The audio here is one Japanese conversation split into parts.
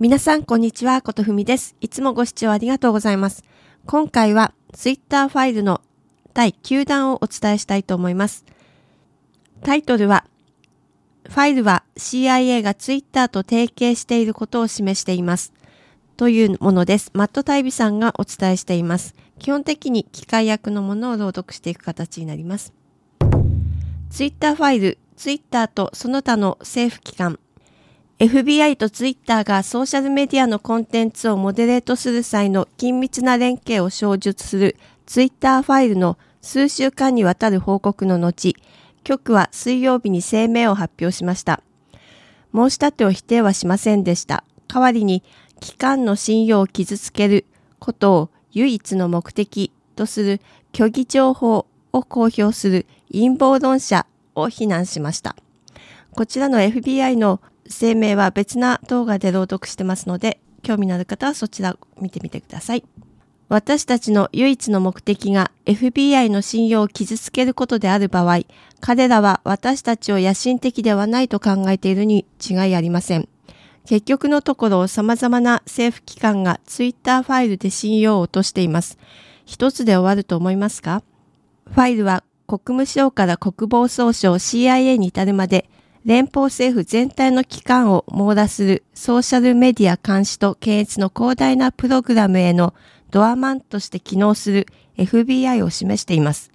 皆さん、こんにちは。ことふみです。いつもご視聴ありがとうございます。今回は、ツイッターファイルの第9弾をお伝えしたいと思います。タイトルは、ファイルは CIA がツイッターと提携していることを示しています。というものです。マット・タイビさんがお伝えしています。基本的に機械役のものを朗読していく形になります。ツイッターファイル、ツイッターとその他の政府機関、FBI と Twitter がソーシャルメディアのコンテンツをモデレートする際の緊密な連携を詳述する Twitter ファイルの数週間にわたる報告の後、局は水曜日に声明を発表しました。申し立てを否定はしませんでした。代わりに、機関の信用を傷つけることを唯一の目的とする虚偽情報を公表する陰謀論者を非難しました。こちらの FBI の声明は別な動画で朗読してますので、興味のある方はそちら見てみてください。私たちの唯一の目的が FBI の信用を傷つけることである場合、彼らは私たちを野心的ではないと考えているに違いありません。結局のところ様々な政府機関がツイッターファイルで信用を落としています。一つで終わると思いますかファイルは国務省から国防総省 CIA に至るまで連邦政府全体の機関を網羅するソーシャルメディア監視と検閲の広大なプログラムへのドアマンとして機能する FBI を示しています。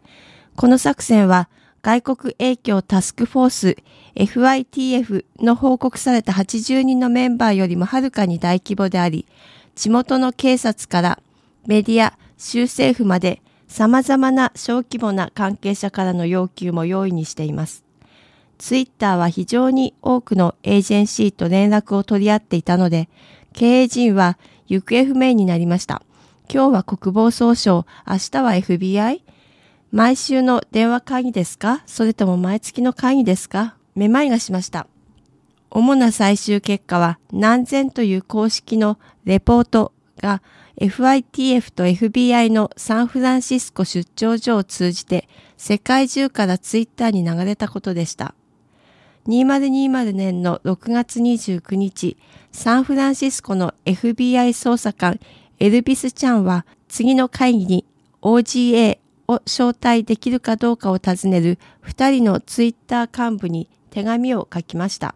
この作戦は外国影響タスクフォース FITF の報告された80人のメンバーよりもはるかに大規模であり、地元の警察からメディア、州政府まで様々な小規模な関係者からの要求も容易にしています。ツイッターは非常に多くのエージェンシーと連絡を取り合っていたので、経営陣は行方不明になりました。今日は国防総省、明日は FBI? 毎週の電話会議ですかそれとも毎月の会議ですかめまいがしました。主な最終結果は何千という公式のレポートが FITF と FBI のサンフランシスコ出張所を通じて世界中からツイッターに流れたことでした。2020年の6月29日、サンフランシスコの FBI 捜査官エルビス・チャンは次の会議に OGA を招待できるかどうかを尋ねる2人のツイッター幹部に手紙を書きました。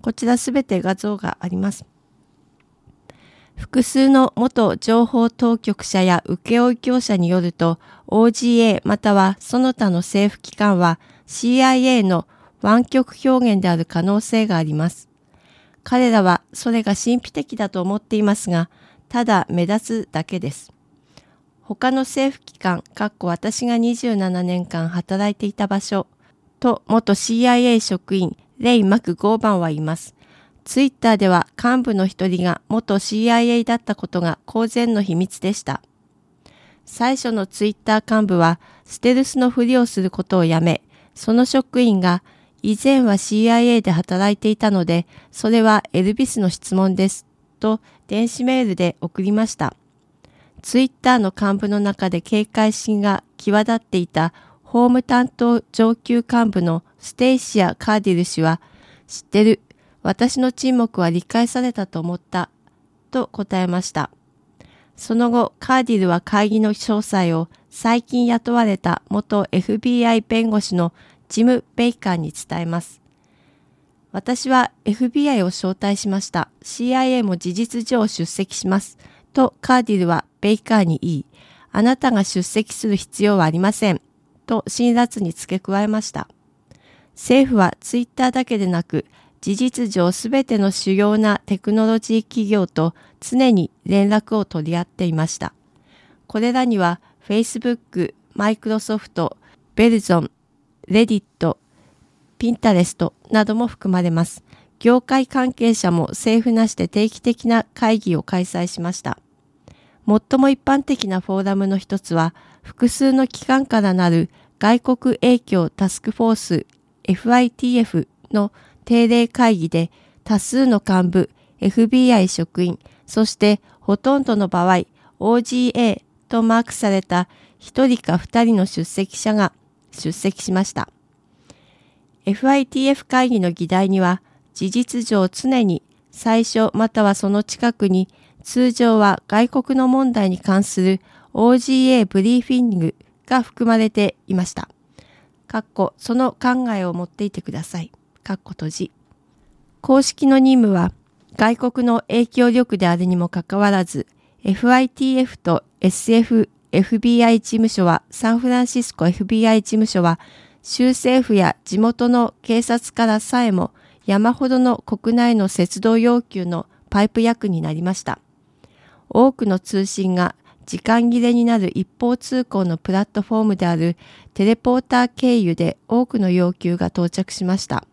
こちらすべて画像があります。複数の元情報当局者や請負業者によると、OGA またはその他の政府機関は CIA の湾曲表現である可能性があります。彼らはそれが神秘的だと思っていますが、ただ目立つだけです。他の政府機関、かっこ私が27年間働いていた場所と元 CIA 職員レイ・マク・ゴーバンは言います。ツイッターでは幹部の一人が元 CIA だったことが公然の秘密でした。最初のツイッター幹部はステルスのふりをすることをやめ、その職員が以前は CIA で働いていたので、それはエルビスの質問です。と電子メールで送りました。ツイッターの幹部の中で警戒心が際立っていた法務担当上級幹部のステイシア・カーディル氏は、知ってる。私の沈黙は理解されたと思った。と答えました。その後、カーディルは会議の詳細を最近雇われた元 FBI 弁護士のジム・ベイカーに伝えます。私は FBI を招待しました。CIA も事実上出席します。とカーディルはベイカーに言い、あなたが出席する必要はありません。と辛辣に付け加えました。政府はツイッターだけでなく、事実上すべての主要なテクノロジー企業と常に連絡を取り合っていました。これらには Facebook、Microsoft、ベルゾン、レディット、ピンタレストなども含まれます。業界関係者も政府なしで定期的な会議を開催しました。最も一般的なフォーラムの一つは、複数の機関からなる外国影響タスクフォース FITF の定例会議で、多数の幹部、FBI 職員、そしてほとんどの場合、OGA とマークされた1人か2人の出席者が出席しました。FITF 会議の議題には、事実上常に最初またはその近くに通常は外国の問題に関する OGA ブリーフィングが含まれていました。かっこその考えを持っていてください。かっこ閉じ。公式の任務は外国の影響力であるにもかかわらず FITF と SF FBI 事務所は、サンフランシスコ FBI 事務所は、州政府や地元の警察からさえも山ほどの国内の鉄道要求のパイプ役になりました。多くの通信が時間切れになる一方通行のプラットフォームであるテレポーター経由で多くの要求が到着しました。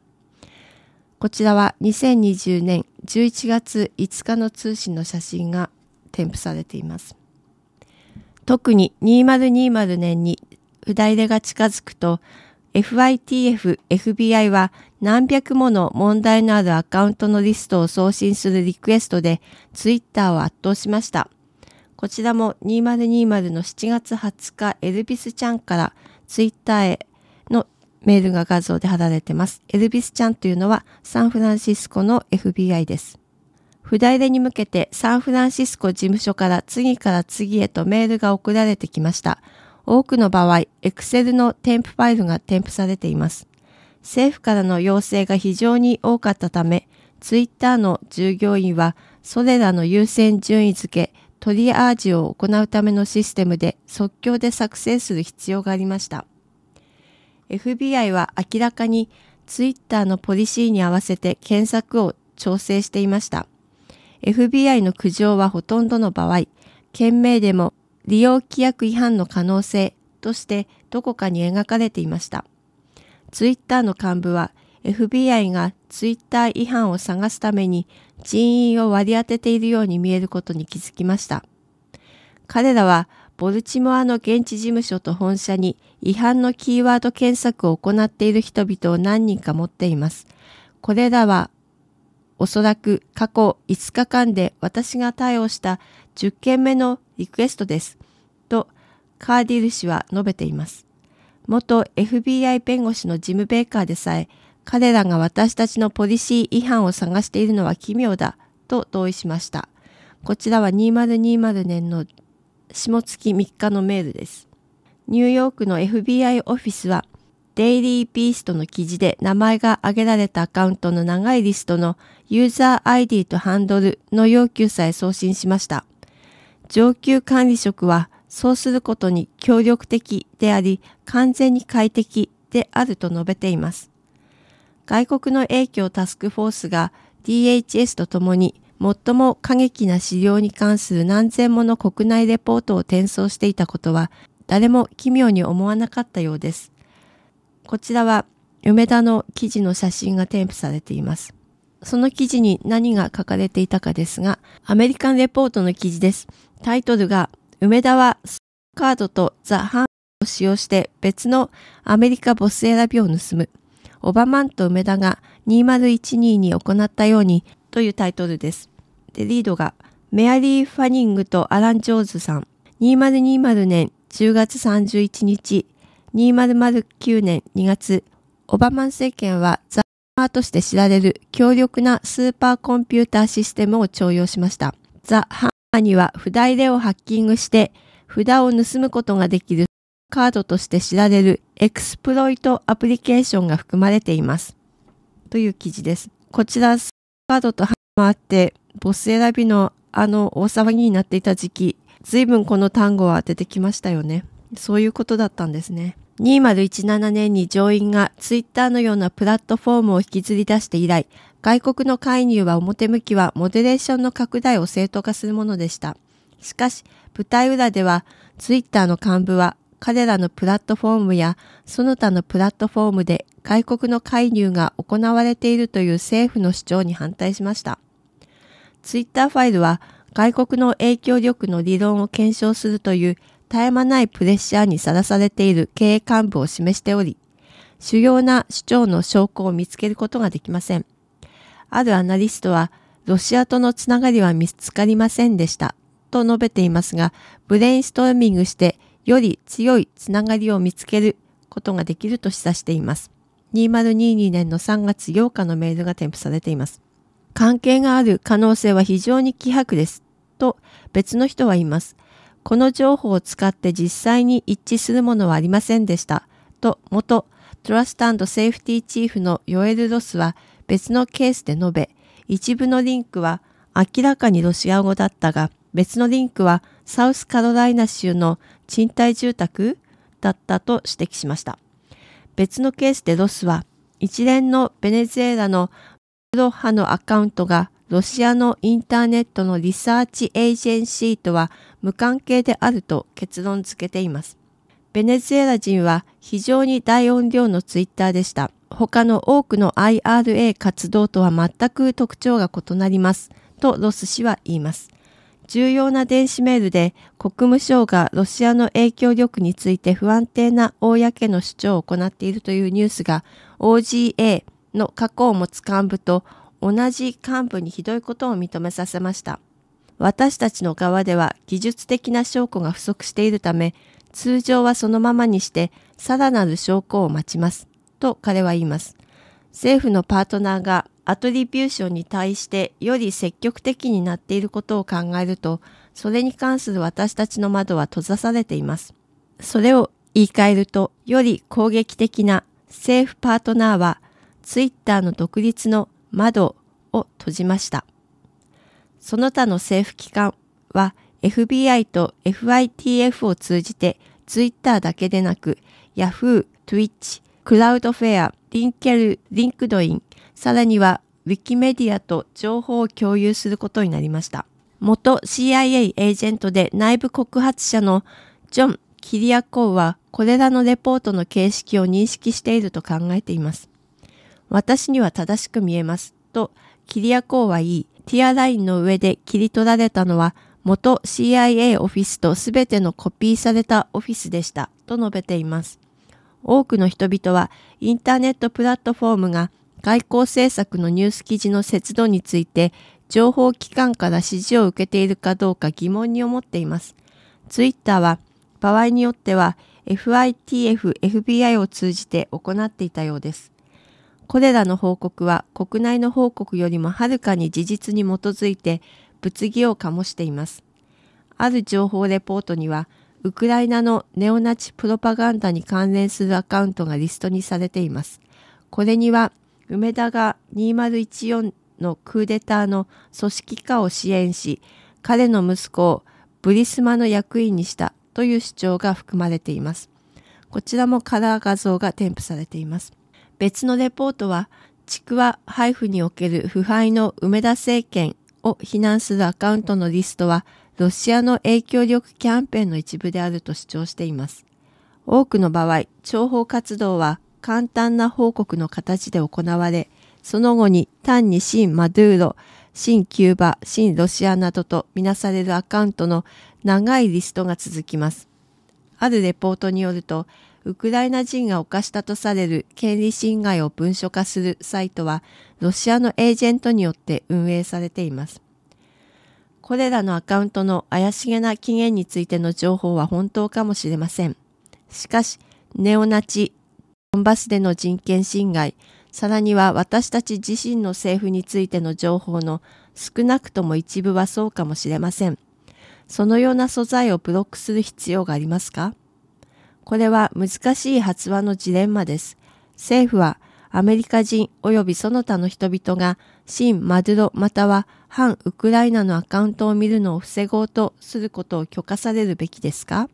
こちらは2020年11月5日の通信の写真が添付されています。特に2020年に腕出が近づくと FITF、FBI は何百もの問題のあるアカウントのリストを送信するリクエストでツイッターを圧倒しました。こちらも2020の7月20日エルビスちゃんからツイッターへのメールが画像で貼られてます。エルビスちゃんというのはサンフランシスコの FBI です。不代理に向けてサンフランシスコ事務所から次から次へとメールが送られてきました。多くの場合、Excel の添付ファイルが添付されています。政府からの要請が非常に多かったため、Twitter の従業員はそれらの優先順位付け、トリアージを行うためのシステムで即興で作成する必要がありました。FBI は明らかに Twitter のポリシーに合わせて検索を調整していました。FBI の苦情はほとんどの場合、件名でも利用規約違反の可能性としてどこかに描かれていました。ツイッターの幹部は FBI がツイッター違反を探すために人員を割り当てているように見えることに気づきました。彼らはボルチモアの現地事務所と本社に違反のキーワード検索を行っている人々を何人か持っています。これらはおそらく過去5日間で私が対応した10件目のリクエストです。と、カーディル氏は述べています。元 FBI 弁護士のジム・ベーカーでさえ、彼らが私たちのポリシー違反を探しているのは奇妙だと同意しました。こちらは2020年の下月3日のメールです。ニューヨークの FBI オフィスは、デイリー・ピーストの記事で名前が挙げられたアカウントの長いリストのユーザー ID とハンドルの要求さえ送信しました。上級管理職はそうすることに協力的であり完全に快適であると述べています。外国の影響タスクフォースが DHS とともに最も過激な資料に関する何千もの国内レポートを転送していたことは誰も奇妙に思わなかったようです。こちらは梅田の記事の写真が添付されています。その記事に何が書かれていたかですが、アメリカンレポートの記事です。タイトルが、梅田はスカードとザ・ハンを使用して別のアメリカボス選びを盗む。オバマンと梅田が2012に行ったようにというタイトルです。で、リードが、メアリー・ファニングとアラン・ジョーズさん、2020年10月31日、2009年2月、オバマン政権はザ・ーとして知られる強力なスーパーコンピューターシステムを徴用しました。ザ・ハンマーには札入れをハッキングして札を盗むことができるカードとして知られるエクスプロイトアプリケーションが含まれています。という記事です。こちら、スカードとハンマーって、ボス選びのあの大騒ぎになっていた時期、随分この単語は当ててきましたよね。そういうことだったんですね。2017年に上院がツイッターのようなプラットフォームを引きずり出して以来、外国の介入は表向きはモデレーションの拡大を正当化するものでした。しかし、舞台裏では、ツイッターの幹部は彼らのプラットフォームやその他のプラットフォームで外国の介入が行われているという政府の主張に反対しました。ツイッターファイルは外国の影響力の理論を検証するという絶え間ないプレッシャーにさらされている経営幹部を示しており、主要な主張の証拠を見つけることができません。あるアナリストは、ロシアとのつながりは見つかりませんでした、と述べていますが、ブレインストーミングして、より強いつながりを見つけることができると示唆しています。2022年の3月8日のメールが添付されています。関係がある可能性は非常に希薄です。と別の人は言います。この情報を使って実際に一致するものはありませんでした。と、元トラストセーフティーチーフのヨエル・ロスは別のケースで述べ、一部のリンクは明らかにロシア語だったが、別のリンクはサウスカロライナ州の賃貸住宅だったと指摘しました。別のケースでロスは、一連のベネズエラのロ派のアカウントがロシアのインターネットのリサーチエージェンシーとは無関係であると結論付けています。ベネズエラ人は非常に大音量のツイッターでした。他の多くの IRA 活動とは全く特徴が異なります。とロス氏は言います。重要な電子メールで国務省がロシアの影響力について不安定な公の主張を行っているというニュースが OGA の過去を持つ幹部と同じ幹部にひどいことを認めさせました。私たちの側では技術的な証拠が不足しているため、通常はそのままにして、さらなる証拠を待ちます。と彼は言います。政府のパートナーがアトリビューションに対してより積極的になっていることを考えると、それに関する私たちの窓は閉ざされています。それを言い換えると、より攻撃的な政府パートナーは、ツイッターの独立の窓を閉じました。その他の政府機関は FBI と FITF を通じて Twitter だけでなく Yahoo、Twitch、c l o u d f a r e l i n k Linkedin、さらには Wikimedia と情報を共有することになりました。元 CIA エージェントで内部告発者のジョン・キリアコウはこれらのレポートの形式を認識していると考えています。私には正しく見えますとキリアコウは言い、ティアラインの上で切り取られたのは、元 CIA オフィスとすべてのコピーされたオフィスでした、と述べています。多くの人々は、インターネットプラットフォームが外交政策のニュース記事の節度について、情報機関から指示を受けているかどうか疑問に思っています。ツイッターは、場合によっては FITF、FBI を通じて行っていたようです。これらの報告は国内の報告よりもはるかに事実に基づいて物議を醸しています。ある情報レポートには、ウクライナのネオナチプロパガンダに関連するアカウントがリストにされています。これには、梅田が2014のクーデターの組織化を支援し、彼の息子をブリスマの役員にしたという主張が含まれています。こちらもカラー画像が添付されています。別のレポートは、ちくわ配布における腐敗の梅田政権を非難するアカウントのリストは、ロシアの影響力キャンペーンの一部であると主張しています。多くの場合、諜報活動は簡単な報告の形で行われ、その後に単に新マドゥーロ、新キューバ、新ロシアなどとみなされるアカウントの長いリストが続きます。あるレポートによると、ウクライナ人が犯したとされる権利侵害を文書化するサイトは、ロシアのエージェントによって運営されています。これらのアカウントの怪しげな起源についての情報は本当かもしれません。しかし、ネオナチ、ドンバスでの人権侵害、さらには私たち自身の政府についての情報の少なくとも一部はそうかもしれません。そのような素材をブロックする必要がありますかこれは難しい発話のジレンマです。政府はアメリカ人及びその他の人々が新マドゥロまたは反ウクライナのアカウントを見るのを防ごうとすることを許可されるべきですか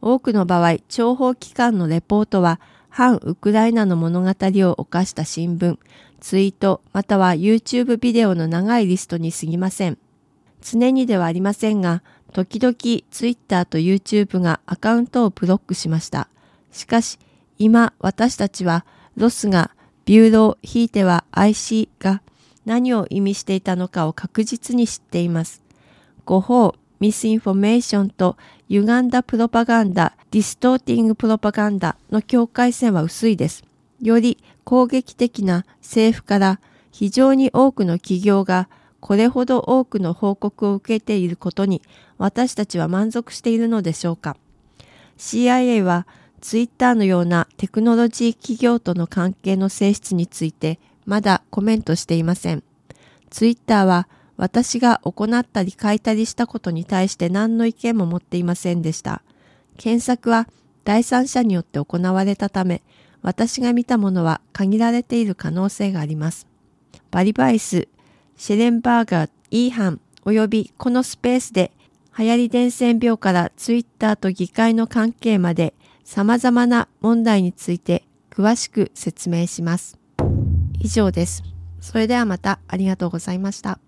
多くの場合、諜報機関のレポートは反ウクライナの物語を犯した新聞、ツイートまたは YouTube ビデオの長いリストに過ぎません。常にではありませんが、時々 Twitter と YouTube がアカウントをブロックしました。しかし、今私たちはロスがビューローひいては IC が何を意味していたのかを確実に知っています。誤報、ミスインフォメーションと歪んだプロパガンダ、ディストーティングプロパガンダの境界線は薄いです。より攻撃的な政府から非常に多くの企業がこれほど多くの報告を受けていることに私たちは満足しているのでしょうか CIA はツイッターのようなテクノロジー企業との関係の性質についてまだコメントしていません。ツイッターは私が行ったり書いたりしたことに対して何の意見も持っていませんでした。検索は第三者によって行われたため、私が見たものは限られている可能性があります。バリバイスシェレンバーガー、イーハン、およびこのスペースで、流行り伝染病からツイッターと議会の関係まで様々な問題について詳しく説明します。以上です。それではまたありがとうございました。